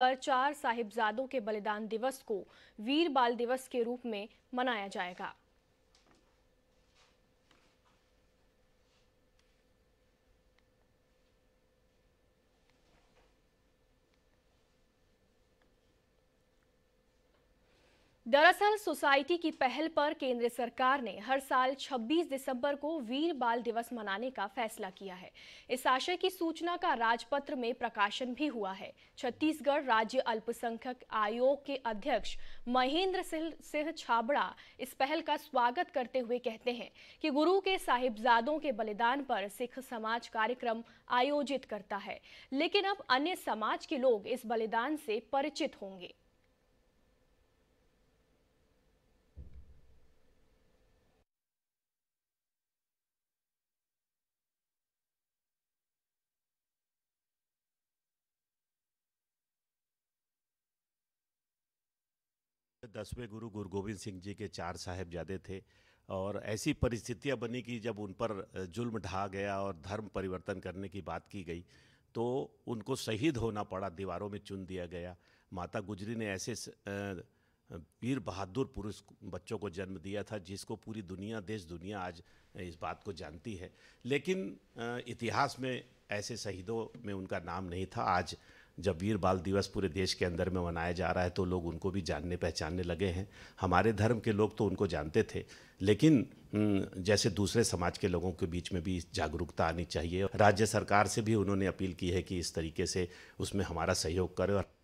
पर चार साहिबजादों के बलिदान दिवस को वीर बाल दिवस के रूप में मनाया जाएगा दरअसल सोसाइटी की पहल पर केंद्र सरकार ने हर साल 26 दिसंबर को वीर बाल दिवस मनाने का फैसला किया है इस आशय की सूचना का राजपत्र में प्रकाशन भी हुआ है छत्तीसगढ़ राज्य अल्पसंख्यक आयोग के अध्यक्ष महेंद्र सिंह छाबड़ा इस पहल का स्वागत करते हुए कहते हैं कि गुरु के साहिबजादों के बलिदान पर सिख समाज कार्यक्रम आयोजित करता है लेकिन अब अन्य समाज के लोग इस बलिदान से परिचित होंगे दसवें गुरु गुरु गोविंद सिंह जी के चार जादे थे और ऐसी परिस्थितियां बनी कि जब उन पर जुल्म ढा गया और धर्म परिवर्तन करने की बात की गई तो उनको शहीद होना पड़ा दीवारों में चुन दिया गया माता गुजरी ने ऐसे वीर बहादुर पुरुष बच्चों को जन्म दिया था जिसको पूरी दुनिया देश दुनिया आज इस बात को जानती है लेकिन इतिहास में ऐसे शहीदों में उनका नाम नहीं था आज जब वीर बाल दिवस पूरे देश के अंदर में मनाया जा रहा है तो लोग उनको भी जानने पहचानने लगे हैं हमारे धर्म के लोग तो उनको जानते थे लेकिन हम्म, जैसे दूसरे समाज के लोगों के बीच में भी जागरूकता आनी चाहिए राज्य सरकार से भी उन्होंने अपील की है कि इस तरीके से उसमें हमारा सहयोग करें और